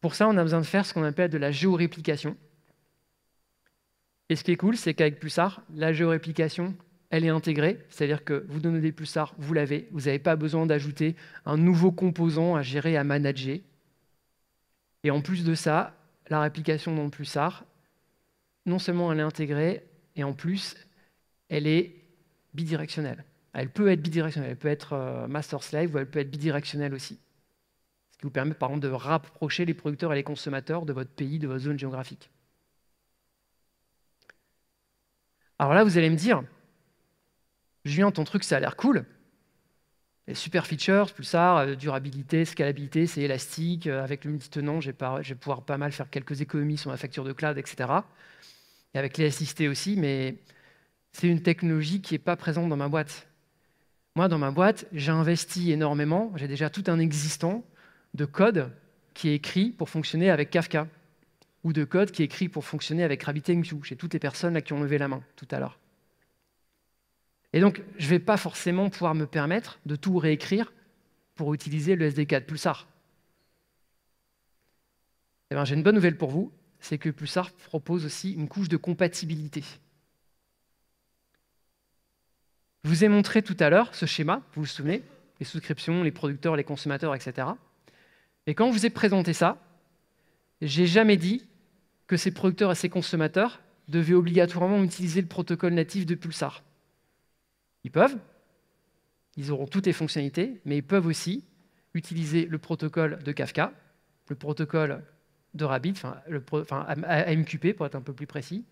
Pour ça, on a besoin de faire ce qu'on appelle de la géoréplication. Et ce qui est cool, c'est qu'avec Pulsar, la géoréplication, elle est intégrée, c'est-à-dire que vous donnez des vous l'avez, vous n'avez pas besoin d'ajouter un nouveau composant à gérer, à manager. Et en plus de ça, la réplication dans pulsar, non seulement elle est intégrée, et en plus, elle est bidirectionnelle. Elle peut être bidirectionnelle, elle peut être euh, master-slave ou elle peut être bidirectionnelle aussi. Ce qui vous permet par exemple de rapprocher les producteurs et les consommateurs de votre pays, de votre zone géographique. Alors là, vous allez me dire, Julien, ton truc, ça a l'air cool. Les super features, ça, euh, durabilité, scalabilité, c'est élastique. Euh, avec le multitenant, je vais pouvoir pas mal faire quelques économies sur ma facture de cloud, etc. Et avec l'élasticité aussi, mais c'est une technologie qui n'est pas présente dans ma boîte. Moi, dans ma boîte, j'ai investi énormément, j'ai déjà tout un existant de code qui est écrit pour fonctionner avec Kafka, ou de code qui est écrit pour fonctionner avec RabbitMQ, chez toutes les personnes là qui ont levé la main tout à l'heure. Et donc, je ne vais pas forcément pouvoir me permettre de tout réécrire pour utiliser le SDK de Pulsar. Eh ben, j'ai une bonne nouvelle pour vous, c'est que Pulsar propose aussi une couche de compatibilité. Je vous ai montré tout à l'heure ce schéma, vous vous souvenez Les souscriptions, les producteurs, les consommateurs, etc. Et quand je vous ai présenté ça, j'ai jamais dit que ces producteurs et ces consommateurs devaient obligatoirement utiliser le protocole natif de Pulsar. Ils peuvent, ils auront toutes les fonctionnalités, mais ils peuvent aussi utiliser le protocole de Kafka, le protocole de Rabbit, enfin, le, enfin, AMQP pour être un peu plus précis,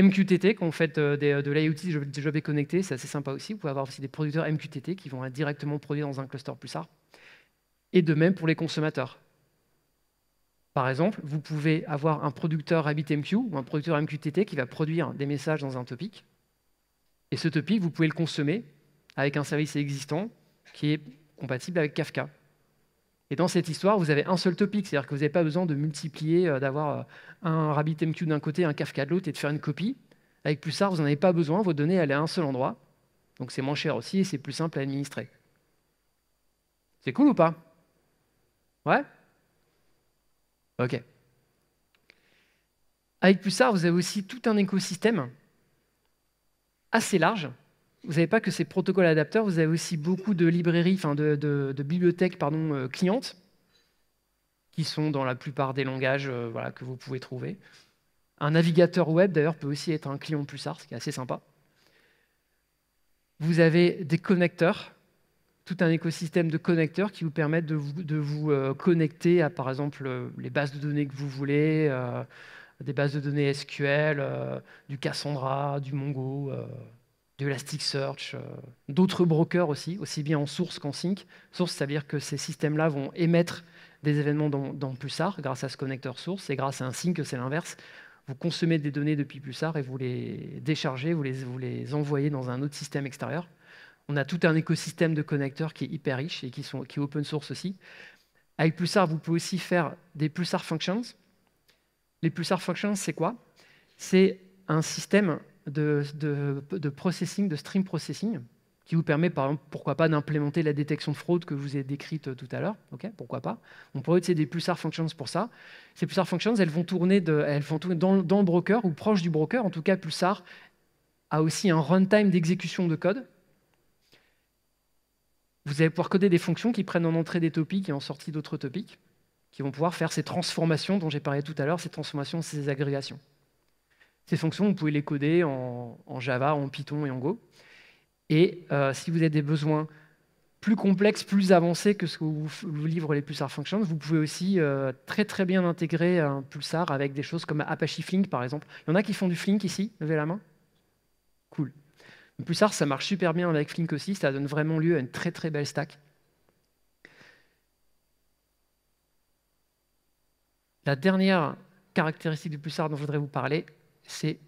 MQTT, quand vous faites euh, euh, de l'IoT, je jobs c'est assez sympa aussi. Vous pouvez avoir aussi des producteurs MQTT qui vont être directement produits dans un cluster Pulsar. Et de même pour les consommateurs. Par exemple, vous pouvez avoir un producteur RabbitMQ ou un producteur MQTT qui va produire des messages dans un topic. Et ce topic, vous pouvez le consommer avec un service existant qui est compatible avec Kafka. Et dans cette histoire, vous avez un seul topic, c'est-à-dire que vous n'avez pas besoin de multiplier, euh, d'avoir euh, un RabbitMQ d'un côté, un Kafka de l'autre et de faire une copie. Avec Pulsar, vous n'en avez pas besoin, vos données, elles à un seul endroit. Donc c'est moins cher aussi et c'est plus simple à administrer. C'est cool ou pas Ouais Ok. Avec Pulsar, vous avez aussi tout un écosystème assez large vous n'avez pas que ces protocoles adapteurs, vous avez aussi beaucoup de librairies, enfin de, bibliothèques pardon, euh, clientes, qui sont dans la plupart des langages euh, que vous pouvez trouver. Un navigateur web, d'ailleurs, peut aussi être un client plus art, ce qui est assez sympa. Vous avez des connecteurs, tout un écosystème de connecteurs qui vous permettent de vous, euh, connecter à, par exemple, les bases de données que vous voulez, des bases de données SQL, du Cassandra, du Mongo de Elasticsearch, euh, d'autres brokers aussi, aussi bien en source qu'en sync. Source, cest à dire que ces systèmes-là vont émettre des événements dans, Pulsar grâce à ce connecteur source, et grâce à un sync, c'est l'inverse. Vous consommez des données depuis Pulsar et vous les déchargez, vous les, vous les envoyez dans un autre système extérieur. On a tout un écosystème de connecteurs qui est hyper riche et qui, sont, qui est open source aussi. Avec Pulsar, vous pouvez aussi faire des Pulsar Functions. Les Pulsar Functions, c'est quoi C'est un système de, processing, de stream processing, qui vous permet, par exemple, pourquoi pas, d'implémenter la détection de fraude que vous ai décrite euh, tout à l'heure. pourquoi pas On pourrait utiliser des pulsar functions pour ça. Ces pulsar functions, elles vont tourner, elles vont dans, le broker ou proche du broker. En tout cas, pulsar a aussi un runtime d'exécution de code. Vous allez pouvoir coder des fonctions qui prennent en entrée des topics et en sortie d'autres topics, qui vont pouvoir faire ces transformations dont j'ai parlé tout à l'heure, ces transformations, ces agrégations. Ces fonctions, vous pouvez les coder en, Java, en Python et en Go. Et euh, si vous avez des besoins plus complexes, plus avancés que ce que vous, livre livrent les Pulsar Functions, vous pouvez aussi euh, très très bien intégrer un Pulsar avec des choses comme Apache Flink par exemple. Il y en a qui font du Flink ici, levez la main. Cool. Le Pulsar, ça marche super bien avec Flink aussi, ça donne vraiment lieu à une très très belle stack. La dernière caractéristique du Pulsar dont je voudrais vous parler, c'est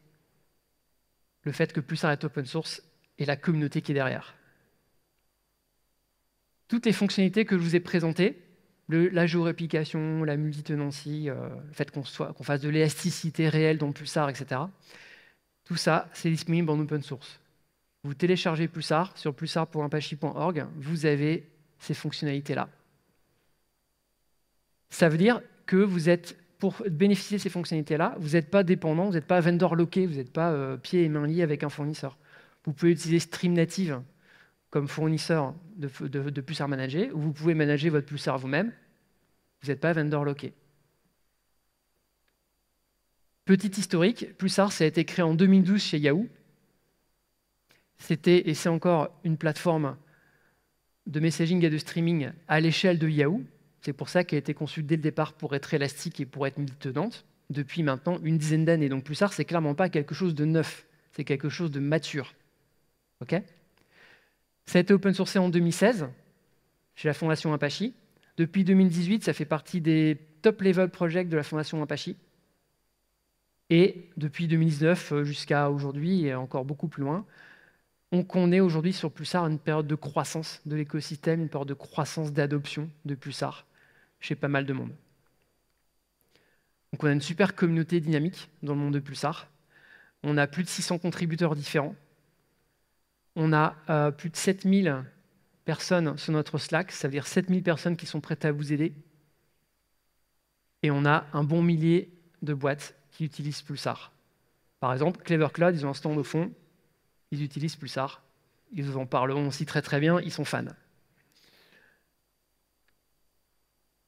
le fait que Pulsar est open source et la communauté qui est derrière. Toutes les fonctionnalités que je vous ai présentées, le, la géoréplication, la multitenancy, euh, le fait qu'on fasse de l'élasticité réelle dans Pulsar, etc. Tout ça, c'est disponible en open source. Vous téléchargez Pulsar sur pulsar.apache.org, vous avez ces fonctionnalités-là. Ça veut dire que vous êtes pour bénéficier de ces fonctionnalités-là, vous n'êtes pas dépendant, vous n'êtes pas vendor locké, vous n'êtes pas euh, pied et main liés avec un fournisseur. Vous pouvez utiliser Stream Native comme fournisseur de, de, de manager, ou vous pouvez manager votre pulsar vous-même. Vous n'êtes pas vendor locké. Petit historique, Pulsar, ça a été créé en 2012 chez Yahoo. C'était, et c'est encore, une plateforme de messaging et de streaming à l'échelle de Yahoo, c'est pour ça qu'elle a été conçue dès le départ pour être élastique et pour être tenante depuis maintenant une dizaine d'années. Donc Pulsar, c'est clairement pas quelque chose de neuf, c'est quelque chose de mature. Ok Ça a été open sourcé en 2016 chez la Fondation Apache. Depuis 2018, ça fait partie des top level projects de la Fondation Apache. Et depuis 2019 euh, jusqu'à aujourd'hui, et encore beaucoup plus loin, on connaît aujourd'hui sur Pulsar une période de croissance de l'écosystème, une période de croissance d'adoption de Pulsar chez pas mal de monde. Donc on a une super communauté dynamique dans le monde de Pulsar. On a plus de 600 contributeurs différents. On a euh, plus de 7000 personnes sur notre Slack, ça veut dire 7000 personnes qui sont prêtes à vous aider. Et on a un bon millier de boîtes qui utilisent Pulsar. Par exemple, Clever Cloud, ils ont un stand au fond, ils utilisent Pulsar, ils en parlent aussi très très bien, ils sont fans.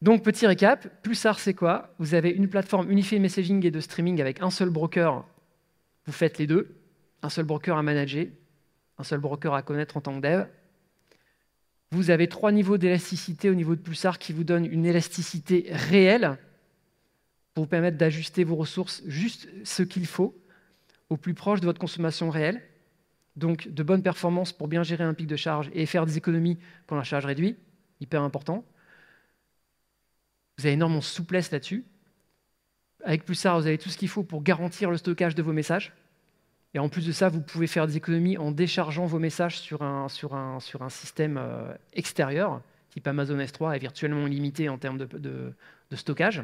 Donc, petit récap, Pulsar, c'est quoi Vous avez une plateforme unifiée de messaging et de streaming avec un seul broker. Vous faites les deux. Un seul broker à manager, un seul broker à connaître en tant que dev. Vous avez trois niveaux d'élasticité au niveau de Pulsar qui vous donnent une élasticité réelle pour vous permettre d'ajuster vos ressources juste ce qu'il faut au plus proche de votre consommation réelle. Donc, de bonnes performances pour bien gérer un pic de charge et faire des économies quand la charge réduit, hyper important vous avez énormément de souplesse là-dessus. Avec Pulsar, vous avez tout ce qu'il faut pour garantir le stockage de vos messages. Et en plus de ça, vous pouvez faire des économies en déchargeant vos messages sur un, système euh, extérieur, type Amazon S3, est virtuellement limité en termes de, stockage.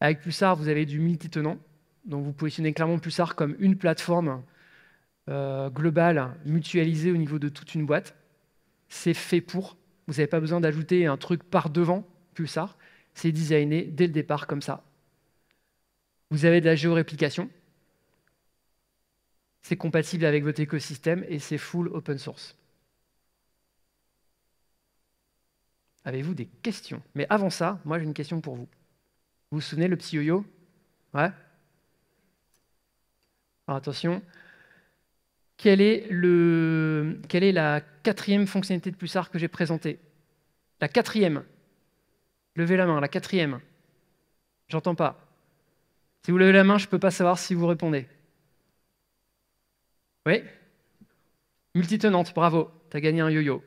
Avec Pulsar, vous avez du multi-tenant, Donc vous positionnez clairement Pulsar comme une plateforme euh, globale, mutualisée au niveau de toute une boîte. C'est fait pour. Vous n'avez pas besoin d'ajouter un truc par devant c'est designé dès le départ comme ça. Vous avez de la géoréplication, c'est compatible avec votre écosystème et c'est full open source. Avez-vous des questions Mais avant ça, moi j'ai une question pour vous. Vous vous souvenez le petit yo Ouais Alors attention, quelle est, le, quelle est, la quatrième fonctionnalité de Pulsar que j'ai présentée La quatrième, Levez la main, la quatrième. J'entends pas. Si vous levez la main, je ne peux pas savoir si vous répondez. Oui Multitenante, bravo, tu as gagné un yo-yo.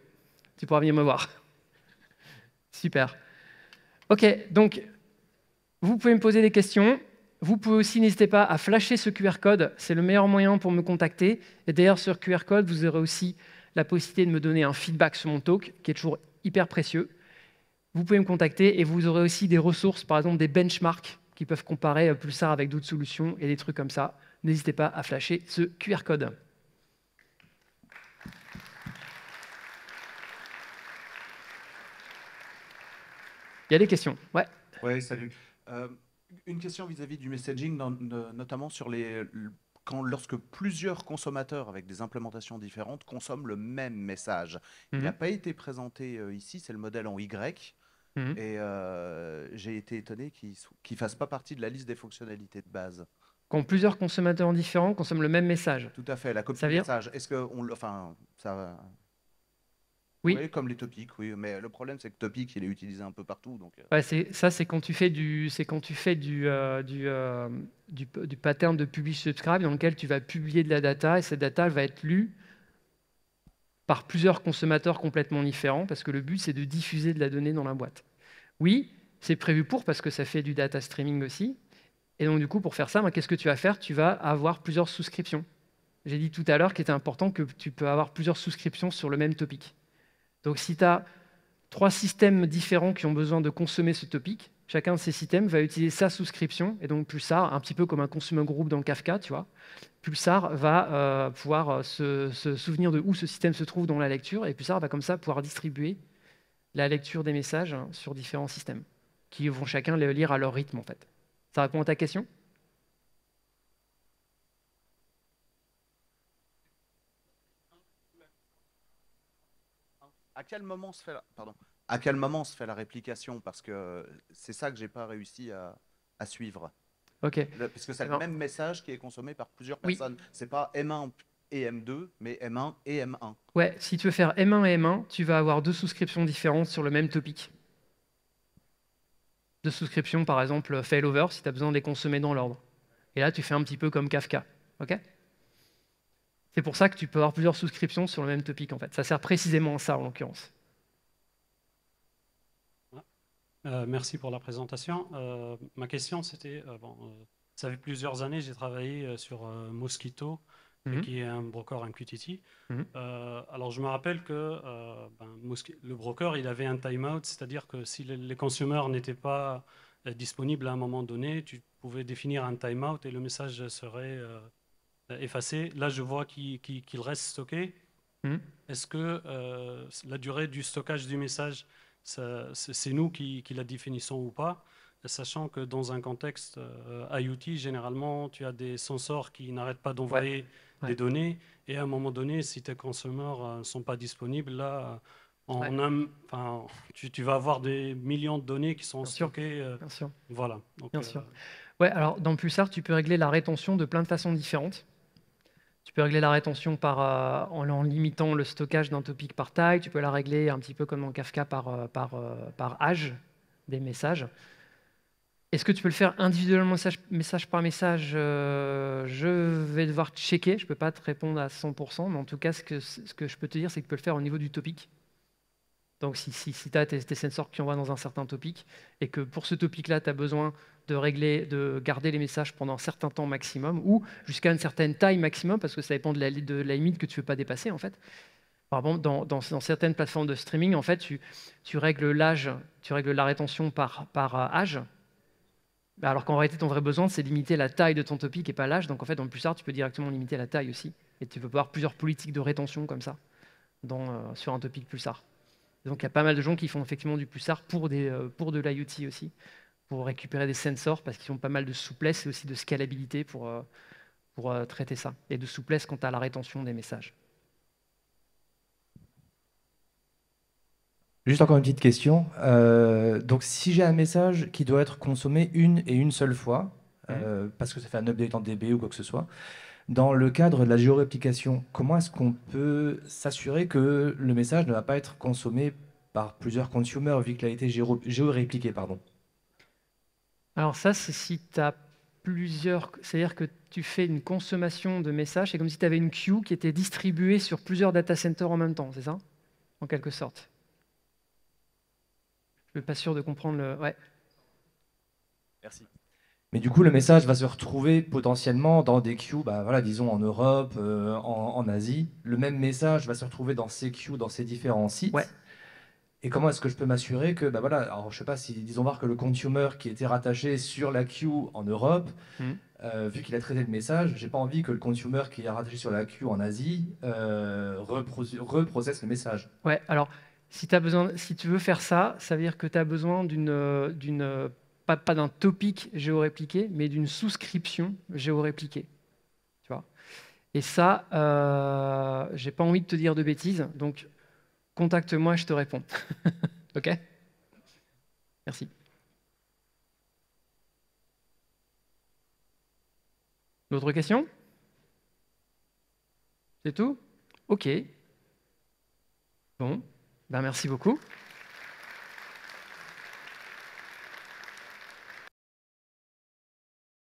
Tu pourras venir me voir. Super. Ok, donc vous pouvez me poser des questions. Vous pouvez aussi, n'hésitez pas à flasher ce QR code, c'est le meilleur moyen pour me contacter. Et d'ailleurs, sur QR code, vous aurez aussi la possibilité de me donner un feedback sur mon talk, qui est toujours hyper précieux vous pouvez me contacter et vous aurez aussi des ressources, par exemple des benchmarks qui peuvent comparer euh, Pulsar avec d'autres solutions et des trucs comme ça. N'hésitez pas à flasher ce QR code. Il y a des questions Ouais. Oui, salut. Euh, une question vis-à-vis du messaging, notamment sur les, quand, lorsque plusieurs consommateurs avec des implémentations différentes consomment le même message. Il n'a mm-hmm. pas été présenté euh, ici, c'est le modèle en Y. Mhm. Et euh, j'ai été étonné qu'ils ne fasse pas partie de la liste des fonctionnalités de base. Quand plusieurs consommateurs différents consomment le même message. Tout à fait, la copie de message. Est-ce que on le... enfin, ça oui. comme les topics, oui. Mais le problème, c'est que topic, il est utilisé un peu partout. Donc... Euh. ça, c'est quand tu fais du, c'est quand tu fais du, euh, du, du, du, pattern de publish subscribe dans lequel tu vas publier de la data et cette data elle va être lue par plusieurs consommateurs complètement différents, parce que le but, c'est de diffuser de la donnée dans la boîte. Oui, c'est prévu pour, parce que ça fait du data streaming aussi. Et donc, du coup, pour faire ça, qu'est-ce que tu vas faire Tu vas avoir plusieurs souscriptions. J'ai dit tout à l'heure qu'il était important que tu peux avoir plusieurs souscriptions sur le même topic. Donc, si tu as trois systèmes différents qui ont besoin de consommer ce topic, Chacun de ces systèmes va utiliser sa souscription, et donc Pulsar, un petit peu comme un consumer group dans Kafka, tu vois. Pulsar va euh, pouvoir euh, se, souvenir de où ce système se trouve dans la lecture, et Pulsar va comme ça pouvoir distribuer la lecture des messages hein, sur différents systèmes, qui vont chacun les lire à leur rythme, en fait. Ça répond à ta question À quel moment se fait là Pardon à quel moment se fait la réplication Parce que euh, c'est ça que j'ai pas réussi à, suivre. Ok. parce que c'est le même message qui est consommé par plusieurs personnes. personnes. C'est pas M1 et M2, mais M1 et M1. Ouais, si tu veux faire M1 et M1, tu vas avoir deux souscriptions différentes sur le même topic. Deux souscriptions, par exemple, euh, failover, si tu as besoin de les consommer dans l'ordre. Et là, tu fais un petit peu comme Kafka. OK C'est pour ça que tu peux avoir plusieurs souscriptions sur le même topic, en fait. Ça sert précisément à ça, en l'occurrence. Euh, merci pour la présentation. Euh, ma question, c'était, euh, bon, ça fait plusieurs années, j'ai travaillé sur Mosquito, mhm. qui est un broker MQTT. Mhm. alors, je me rappelle que ben, le broker, il avait un timeout, c'est-à-dire que si les, consommateurs n'étaient pas disponibles à un moment donné, tu pouvais définir un timeout et le message serait effacé. Là, je vois qu'il reste stocké. Mhm. Est-ce que la durée du stockage du message c'est nous qui, la définissons ou pas, sachant que dans un contexte euh, IoT, généralement, tu as des sensors qui n'arrêtent pas d'envoyer des données, et à un moment donné, si tes consommateurs euh, ne sont pas disponibles, là, euh, tu, vas avoir des millions de données qui sont stockées. Bien sûr. Voilà. Bien sûr. Ouais, alors dans Pulsar, tu peux régler la rétention de plein de façons différentes. Tu peux régler la rétention euh, en, limitant le stockage d'un topic par taille. Tu peux la régler un petit peu comme en Kafka par, euh, par, euh, par âge des messages. Est-ce que tu peux le faire individuellement, message, par message Je vais devoir checker. Je ne peux pas te répondre à 100%, mais en tout cas, ce que, ce que je peux te dire, c'est que tu peux le faire au niveau du topic. Donc, si, tu as tes, tes, sensors qui envoient dans un certain topic et que pour ce topic-là, tu as besoin de, régler, de garder les messages pendant un certain temps maximum ou jusqu'à une certaine taille maximum, parce que ça dépend de la, limite que tu ne veux pas dépasser, en fait. Par dans, certaines plateformes de streaming, en fait, tu, règles l'âge, tu règles la rétention par, par euh, âge, bah, alors qu'en réalité, ton vrai besoin, c'est limiter la taille de ton topic et pas l'âge. Donc en fait, dans le plus tard, tu peux directement limiter la taille aussi. Et tu peux avoir plusieurs politiques de rétention comme ça euh, sur un topic Pulsar. Donc il y a pas mal de gens qui font effectivement du Pulsar pour, des, euh, pour de l'IoT aussi pour récupérer des sensors parce qu'ils ont pas mal de souplesse et aussi de scalabilité pour, euh, pour euh, traiter ça, et de souplesse quant à la rétention des messages. Juste encore une petite question. Euh, donc, si j'ai un message qui doit être consommé une et une seule fois, mhm. parce que ça fait un update en DB ou quoi que ce soit, dans le cadre de la géoréplication, comment est-ce qu'on peut s'assurer que le message ne va pas être consommé par plusieurs consumers, vu qu'il a été géorépliqué pardon alors ça, c'est si tu as plusieurs... C'est-à-dire que tu fais une consommation de messages, c'est comme si tu avais une queue qui était distribuée sur plusieurs data centers en même temps, c'est ça En quelque sorte. Je ne suis pas sûr de comprendre le... Ouais. Merci. Mais du coup, le message va se retrouver potentiellement dans des queues, bah, voilà, disons en Europe, euh, en, Asie. Le même message va se retrouver dans ces queues, dans ces différents sites. Ouais. Et comment est-ce que je peux m'assurer que, bah voilà, alors je sais pas si, disons voir que le consumer qui était rattaché sur la queue en Europe, hmm. euh, vu qu'il a traité le message, j'ai pas envie que le consumer qui est rattaché sur la queue en Asie euh, reprocesse le message. Ouais, alors si, as besoin, si tu veux faire ça, ça veut dire que tu as besoin d'une, d'une pas, d'un topic géorépliqué, mais d'une souscription géorépliquée. Tu vois Et ça, euh, j'ai pas envie de te dire de bêtises, donc contacte-moi, je te réponds. ok Merci. D'autres questions C'est tout Ok. Bon, ben merci beaucoup.